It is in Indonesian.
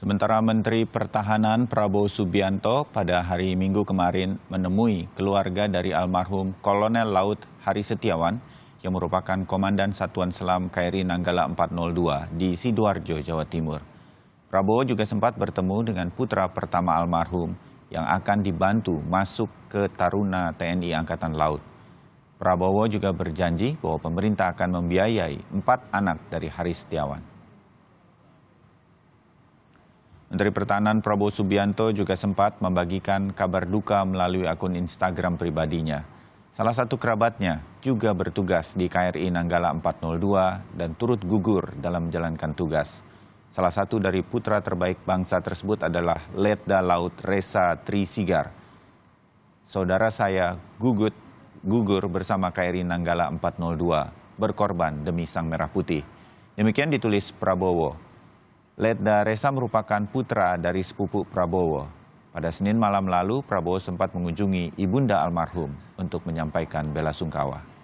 Sementara Menteri Pertahanan Prabowo Subianto pada hari Minggu kemarin menemui keluarga dari almarhum Kolonel Laut Hari Setiawan yang merupakan Komandan Satuan Selam KRI Nanggala 402 di Sidoarjo, Jawa Timur. Prabowo juga sempat bertemu dengan putra pertama almarhum yang akan dibantu masuk ke Taruna TNI Angkatan Laut. Prabowo juga berjanji bahwa pemerintah akan membiayai empat anak dari Hari Setiawan. Menteri Pertahanan Prabowo Subianto juga sempat membagikan kabar duka melalui akun Instagram pribadinya. Salah satu kerabatnya juga bertugas di KRI Nanggala 402 dan turut gugur dalam menjalankan tugas. Salah satu dari putra terbaik bangsa tersebut adalah Letda Laut Resa Trisigar. Saudara saya gugut, gugur bersama KRI Nanggala 402 berkorban demi sang merah putih. Demikian ditulis Prabowo Letda Resa merupakan putra dari sepupu Prabowo. Pada Senin malam lalu, Prabowo sempat mengunjungi ibunda almarhum untuk menyampaikan bela sungkawa.